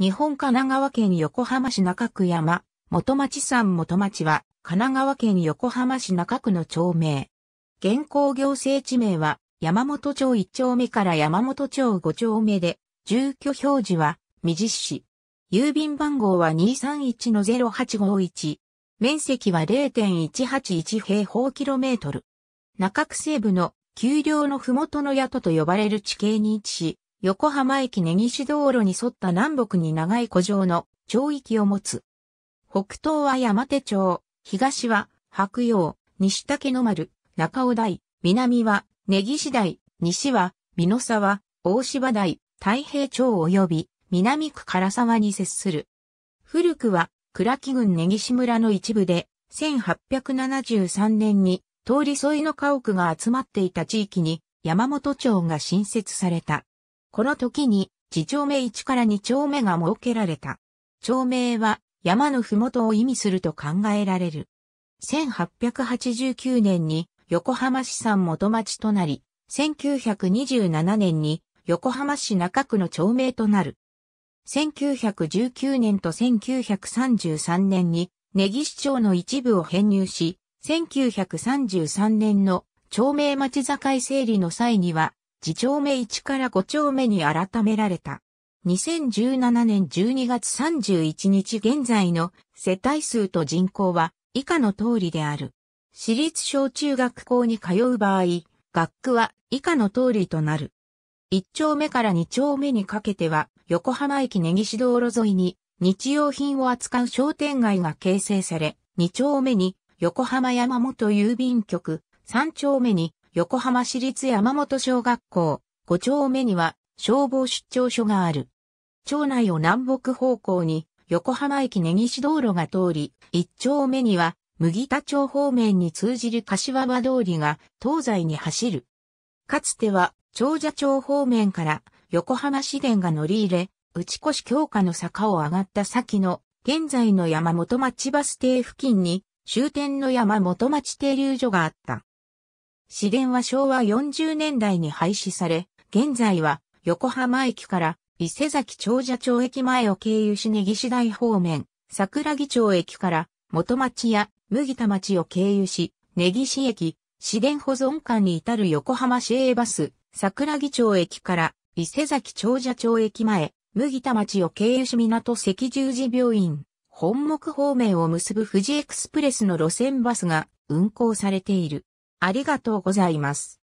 日本神奈川県横浜市中区山、元町山元町は、神奈川県横浜市中区の町名。現行行政地名は、山本町1丁目から山本町5丁目で、住居表示は、未実施。郵便番号は231-0851。面積は0.181平方キロメートル。中区西部の丘陵のふもとの宿と呼ばれる地形に位置し、横浜駅根岸道路に沿った南北に長い古城の町域を持つ。北東は山手町、東は白葉、西竹の丸、中尾台、南は根岸台、西は美濃沢、大芝台、太平町及び南区唐沢に接する。古くは倉木郡根岸村の一部で、1873年に通り沿いの家屋が集まっていた地域に山本町が新設された。この時に、地丁目1から2丁目が設けられた。町名は山のふもとを意味すると考えられる。1889年に横浜市産元町となり、1927年に横浜市中区の町名となる。1919年と1933年に根岸町の一部を編入し、1933年の町名町境整理の際には次丁目1から5丁目に改められた。2017年12月31日現在の世帯数と人口は以下の通りである。私立小中学校に通う場合、学区は以下の通りとなる。1丁目から2丁目にかけては横浜駅根岸道路沿いに日用品を扱う商店街が形成され、2丁目に横浜山本郵便局、3丁目に横浜市立山本小学校、5丁目には消防出張所がある。町内を南北方向に横浜駅根岸道路が通り、1丁目には麦田町方面に通じる柏場通りが東西に走る。かつては長者町方面から横浜市電が乗り入れ、内越強化の坂を上がった先の現在の山本町バス停付近に終点の山本町停留所があった。市電は昭和40年代に廃止され、現在は横浜駅から伊勢崎長者町駅前を経由し根岸台方面、桜木町駅から元町や麦田町を経由し、根岸駅、市電保存館に至る横浜市営バス、桜木町駅から伊勢崎長者町駅前、麦田町を経由し港赤十字病院、本木方面を結ぶ富士エクスプレスの路線バスが運行されている。ありがとうございます。